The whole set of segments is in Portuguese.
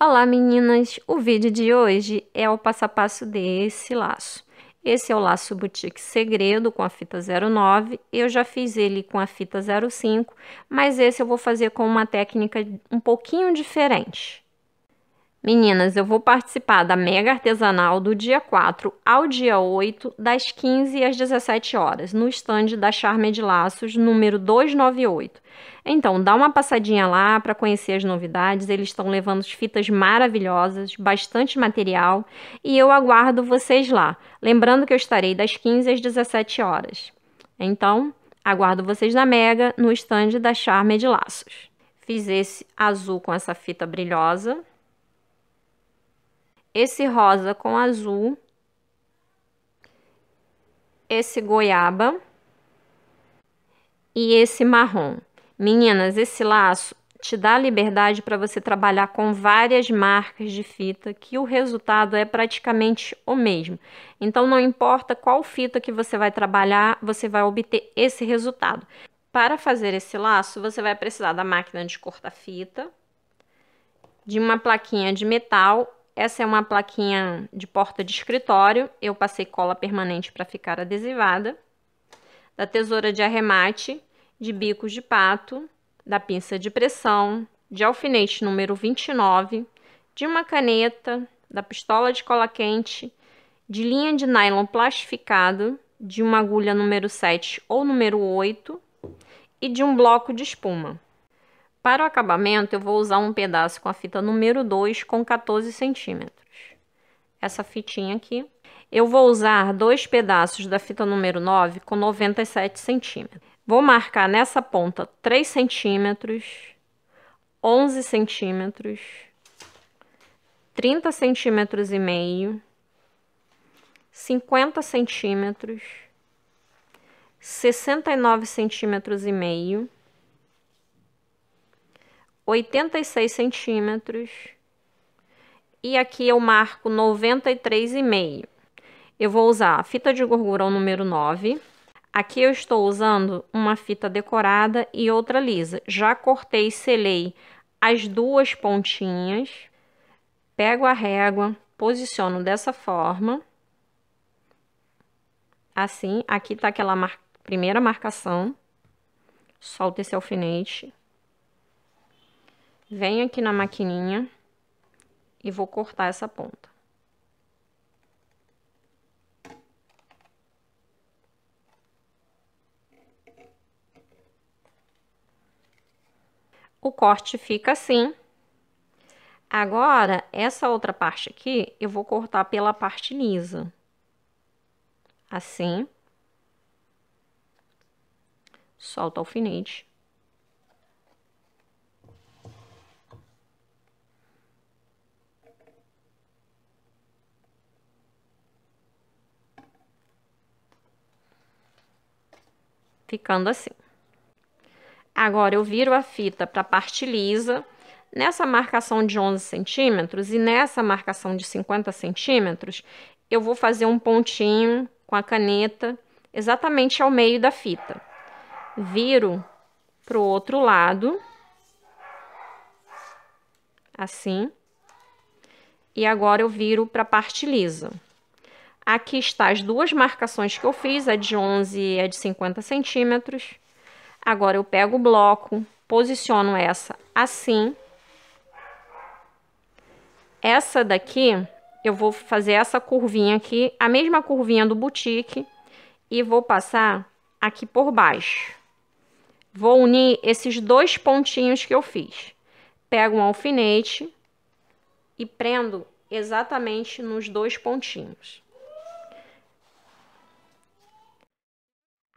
Olá meninas, o vídeo de hoje é o passo a passo desse laço. Esse é o laço Boutique Segredo com a fita 09, eu já fiz ele com a fita 05, mas esse eu vou fazer com uma técnica um pouquinho diferente. Meninas, eu vou participar da Mega Artesanal do dia 4 ao dia 8, das 15 às 17 horas, no estande da Charme de Laços, número 298. Então, dá uma passadinha lá para conhecer as novidades. Eles estão levando fitas maravilhosas, bastante material, e eu aguardo vocês lá. Lembrando que eu estarei das 15 às 17 horas. Então, aguardo vocês na Mega, no estande da Charme de Laços. Fiz esse azul com essa fita brilhosa, esse rosa com azul, esse goiaba e esse marrom. Meninas, esse laço te dá liberdade para você trabalhar com várias marcas de fita, que o resultado é praticamente o mesmo. Então, não importa qual fita que você vai trabalhar, você vai obter esse resultado. Para fazer esse laço, você vai precisar da máquina de cortar fita, de uma plaquinha de metal essa é uma plaquinha de porta de escritório, eu passei cola permanente para ficar adesivada. Da tesoura de arremate, de bicos de pato, da pinça de pressão, de alfinete número 29, de uma caneta, da pistola de cola quente, de linha de nylon plastificado, de uma agulha número 7 ou número 8 e de um bloco de espuma. Para o acabamento, eu vou usar um pedaço com a fita número 2 com 14 centímetros. Essa fitinha aqui. Eu vou usar dois pedaços da fita número 9 com 97 centímetros. Vou marcar nessa ponta 3 centímetros, 11 centímetros, 30 centímetros e meio, 50 centímetros, 69 centímetros e meio, 86 centímetros. E aqui eu marco 93,5. Eu vou usar a fita de o número 9. Aqui eu estou usando uma fita decorada e outra lisa. Já cortei e selei as duas pontinhas. Pego a régua, posiciono dessa forma. Assim, aqui tá aquela mar... primeira marcação. Solto esse alfinete. Venho aqui na maquininha e vou cortar essa ponta. O corte fica assim. Agora, essa outra parte aqui, eu vou cortar pela parte lisa. Assim. Solta o alfinete. ficando assim. Agora, eu viro a fita para a parte lisa, nessa marcação de 11 centímetros e nessa marcação de 50 centímetros, eu vou fazer um pontinho com a caneta exatamente ao meio da fita. Viro para o outro lado, assim, e agora eu viro para a parte lisa. Aqui está as duas marcações que eu fiz, a de 11 e a de 50 centímetros. Agora, eu pego o bloco, posiciono essa assim. Essa daqui, eu vou fazer essa curvinha aqui, a mesma curvinha do boutique, e vou passar aqui por baixo. Vou unir esses dois pontinhos que eu fiz. Pego um alfinete e prendo exatamente nos dois pontinhos.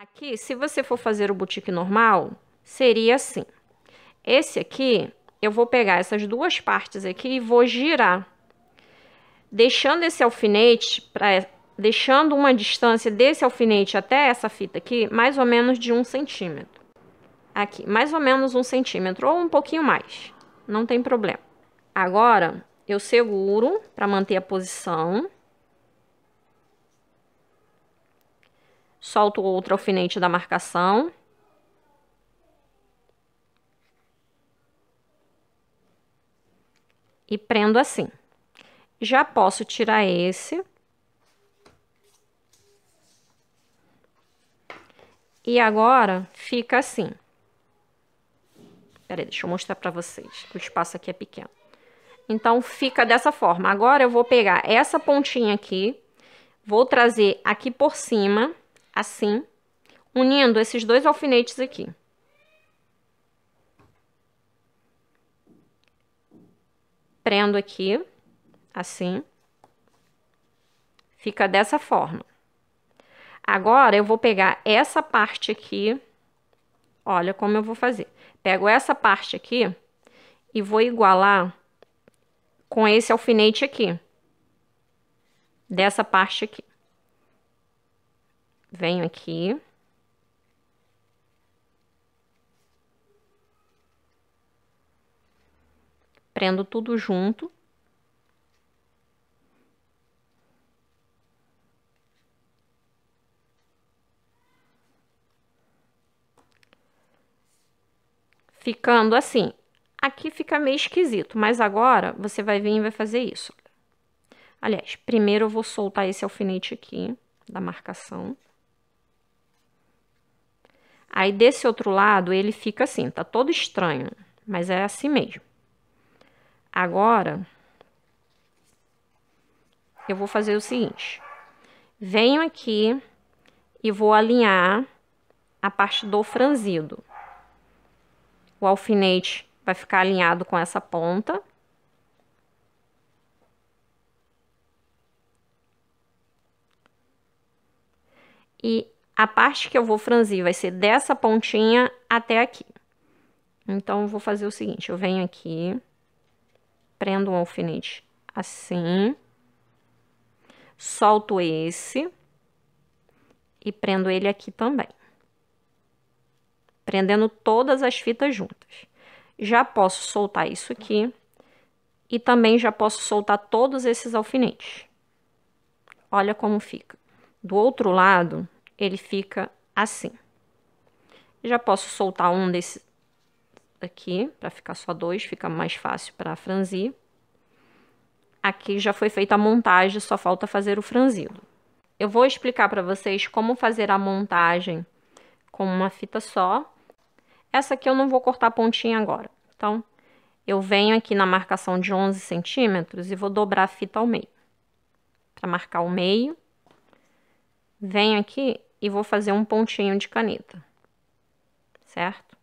Aqui, se você for fazer o boutique normal, seria assim. Esse aqui, eu vou pegar essas duas partes aqui e vou girar. Deixando esse alfinete, pra, deixando uma distância desse alfinete até essa fita aqui, mais ou menos de um centímetro. Aqui, mais ou menos um centímetro, ou um pouquinho mais. Não tem problema. Agora, eu seguro para manter a posição solto outro alfinete da marcação. E prendo assim. Já posso tirar esse. E agora fica assim. Peraí, deixa eu mostrar pra vocês, o espaço aqui é pequeno. Então, fica dessa forma. Agora, eu vou pegar essa pontinha aqui, vou trazer aqui por cima assim, unindo esses dois alfinetes aqui. Prendo aqui, assim. Fica dessa forma. Agora, eu vou pegar essa parte aqui. Olha como eu vou fazer. Pego essa parte aqui e vou igualar com esse alfinete aqui. Dessa parte aqui venho aqui. Prendo tudo junto. Ficando assim. Aqui fica meio esquisito, mas agora você vai vir e vai fazer isso. Aliás, primeiro eu vou soltar esse alfinete aqui da marcação. Aí desse outro lado ele fica assim, tá todo estranho, mas é assim mesmo. Agora eu vou fazer o seguinte: venho aqui e vou alinhar a parte do franzido. O alfinete vai ficar alinhado com essa ponta. E a parte que eu vou franzir vai ser dessa pontinha até aqui. Então, eu vou fazer o seguinte, eu venho aqui, prendo um alfinete assim, solto esse e prendo ele aqui também. Prendendo todas as fitas juntas. Já posso soltar isso aqui e também já posso soltar todos esses alfinetes. Olha como fica. Do outro lado, ele fica assim. Já posso soltar um desse aqui, para ficar só dois, fica mais fácil para franzir. Aqui já foi feita a montagem, só falta fazer o franzido. Eu vou explicar para vocês como fazer a montagem com uma fita só. Essa aqui eu não vou cortar a pontinha agora. Então, eu venho aqui na marcação de 11 centímetros e vou dobrar a fita ao meio. Para marcar o meio, venho aqui e vou fazer um pontinho de caneta, certo?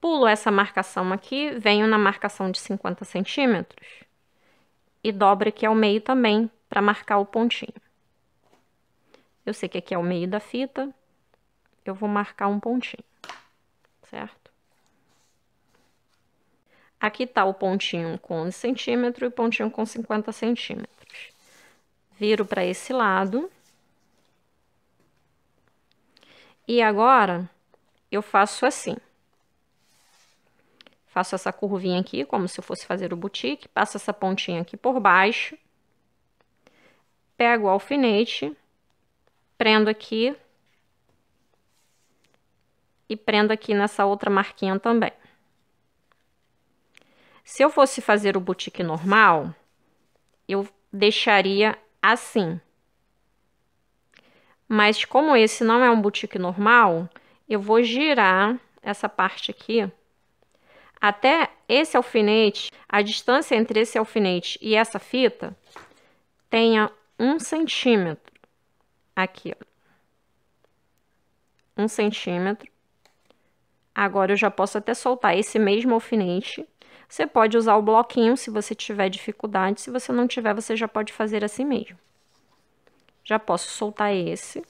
Pulo essa marcação aqui, venho na marcação de 50 centímetros e dobro aqui ao meio também para marcar o pontinho. Eu sei que aqui é o meio da fita, eu vou marcar um pontinho, certo? Aqui tá o pontinho com 11 centímetros e o pontinho com 50 centímetros. Viro para esse lado e agora, eu faço assim. Faço essa curvinha aqui, como se eu fosse fazer o boutique, passo essa pontinha aqui por baixo, pego o alfinete, prendo aqui e prendo aqui nessa outra marquinha também. Se eu fosse fazer o boutique normal, eu deixaria assim. Mas como esse não é um boutique normal, eu vou girar essa parte aqui até esse alfinete, a distância entre esse alfinete e essa fita tenha um centímetro. Aqui, ó. Um centímetro. Agora eu já posso até soltar esse mesmo alfinete. Você pode usar o bloquinho se você tiver dificuldade. Se você não tiver, você já pode fazer assim mesmo. Já posso soltar esse.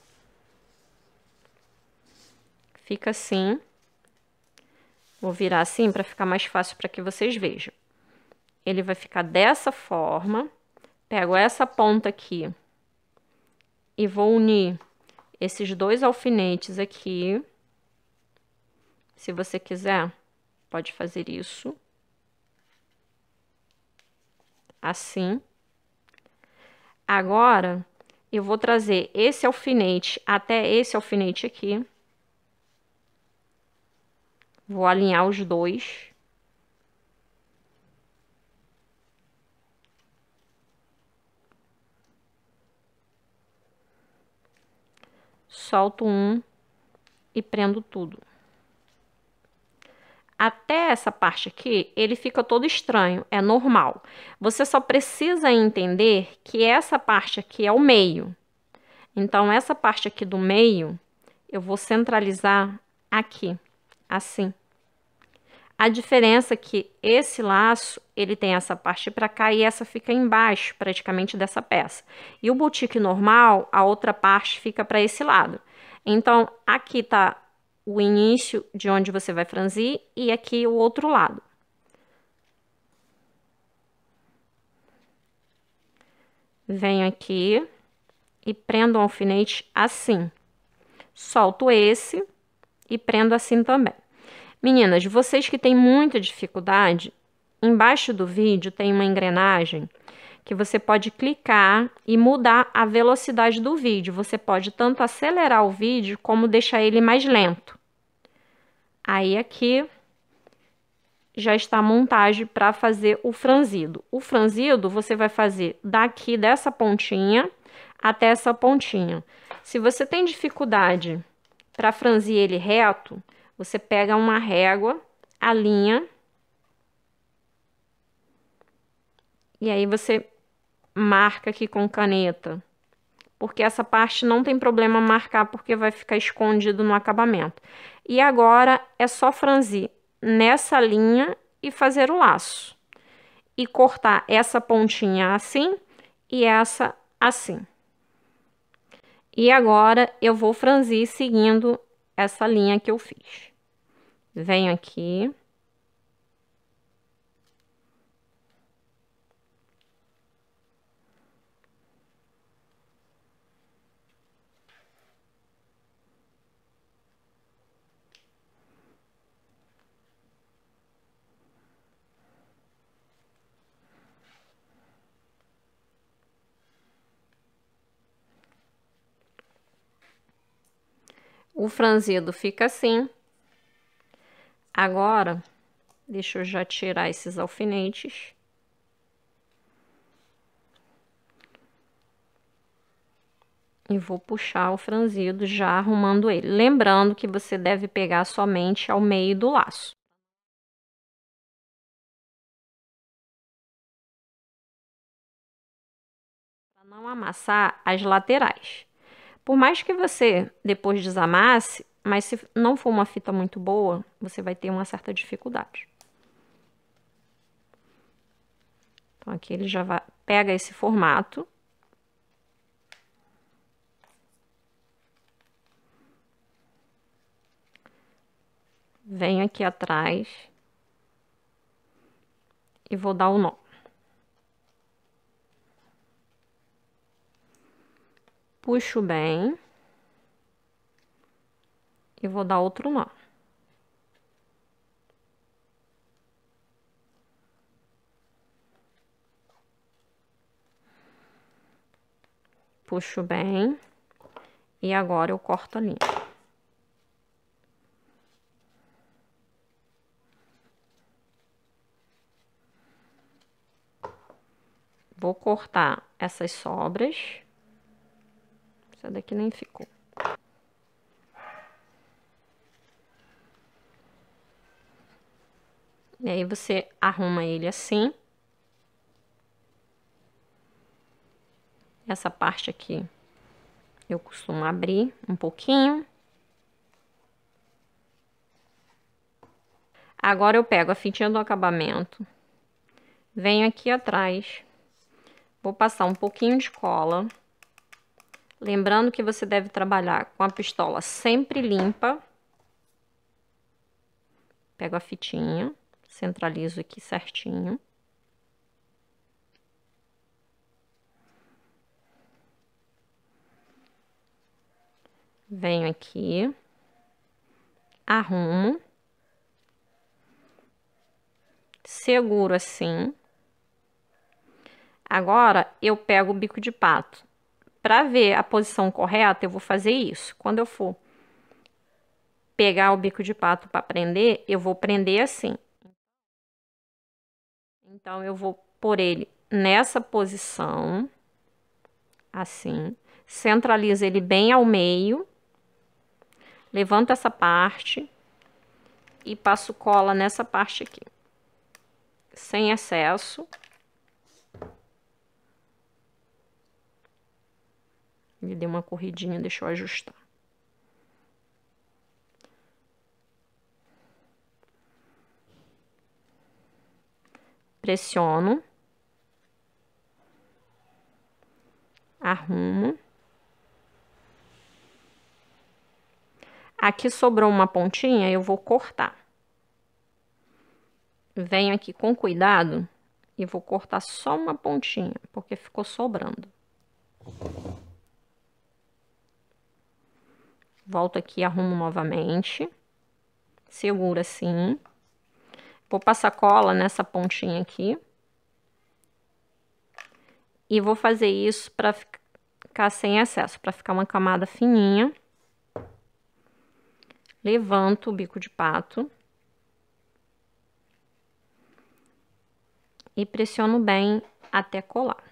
Fica assim. Vou virar assim para ficar mais fácil para que vocês vejam. Ele vai ficar dessa forma. Pego essa ponta aqui e vou unir esses dois alfinetes aqui. Se você quiser, pode fazer isso. Assim. Agora, eu vou trazer esse alfinete até esse alfinete aqui. Vou alinhar os dois. Solto um e prendo tudo até essa parte aqui, ele fica todo estranho, é normal. Você só precisa entender que essa parte aqui é o meio. Então, essa parte aqui do meio, eu vou centralizar aqui, assim. A diferença é que esse laço, ele tem essa parte para cá e essa fica embaixo, praticamente, dessa peça. E o boutique normal, a outra parte fica para esse lado. Então, aqui tá o início de onde você vai franzir e aqui o outro lado. Venho aqui e prendo o alfinete assim. Solto esse e prendo assim também. Meninas, vocês que têm muita dificuldade, embaixo do vídeo tem uma engrenagem que você pode clicar e mudar a velocidade do vídeo. Você pode tanto acelerar o vídeo como deixar ele mais lento. Aí aqui já está a montagem para fazer o franzido. O franzido você vai fazer daqui dessa pontinha até essa pontinha. Se você tem dificuldade para franzir ele reto, você pega uma régua, alinha, e aí você marca aqui com caneta, porque essa parte não tem problema marcar, porque vai ficar escondido no acabamento. E agora é só franzir nessa linha e fazer o laço. E cortar essa pontinha assim e essa assim. E agora eu vou franzir seguindo essa linha que eu fiz. Venho aqui O franzido fica assim. Agora, deixa eu já tirar esses alfinetes. E vou puxar o franzido já arrumando ele. Lembrando que você deve pegar somente ao meio do laço. Para não amassar as laterais. Por mais que você depois desamasse, mas se não for uma fita muito boa, você vai ter uma certa dificuldade. Então, aqui ele já vai, pega esse formato. Venho aqui atrás e vou dar o nó. puxo bem e vou dar outro nó. Puxo bem e agora eu corto a linha. Vou cortar essas sobras. Essa daqui nem ficou. E aí você arruma ele assim. Essa parte aqui eu costumo abrir um pouquinho. Agora eu pego a fitinha do acabamento, venho aqui atrás, vou passar um pouquinho de cola. Lembrando que você deve trabalhar com a pistola sempre limpa. Pego a fitinha, centralizo aqui certinho. Venho aqui, arrumo, seguro assim. Agora, eu pego o bico de pato para ver a posição correta, eu vou fazer isso. Quando eu for pegar o bico de pato para prender, eu vou prender assim. Então, eu vou pôr ele nessa posição, assim, centralizo ele bem ao meio, levanto essa parte e passo cola nessa parte aqui, sem excesso. Ele deu uma corridinha, deixou ajustar. Pressiono. Arrumo. Aqui sobrou uma pontinha, eu vou cortar. Venho aqui com cuidado e vou cortar só uma pontinha, porque ficou sobrando. Volto aqui, arrumo novamente. Seguro assim. Vou passar cola nessa pontinha aqui. E vou fazer isso para ficar sem excesso, para ficar uma camada fininha. Levanto o bico de pato. E pressiono bem até colar.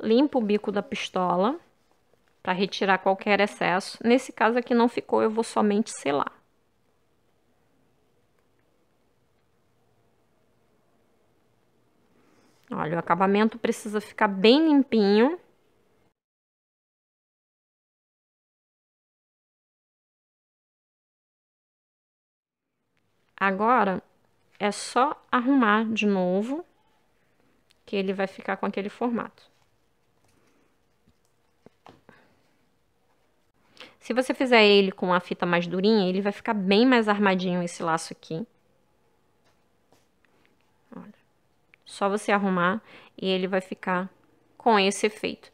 limpo o bico da pistola para retirar qualquer excesso. Nesse caso aqui não ficou, eu vou somente selar. Olha, o acabamento precisa ficar bem limpinho. Agora, é só arrumar de novo, que ele vai ficar com aquele formato. Se você fizer ele com a fita mais durinha, ele vai ficar bem mais armadinho esse laço aqui. Olha. Só você arrumar e ele vai ficar com esse efeito.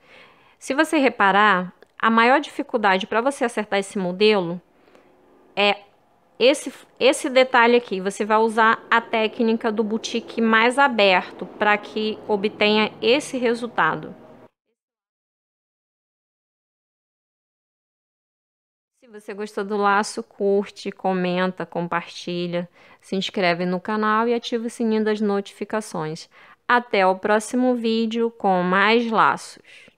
Se você reparar, a maior dificuldade para você acertar esse modelo é esse, esse detalhe aqui. Você vai usar a técnica do boutique mais aberto para que obtenha esse resultado. você gostou do laço, curte, comenta, compartilha, se inscreve no canal e ativa o sininho das notificações. Até o próximo vídeo com mais laços.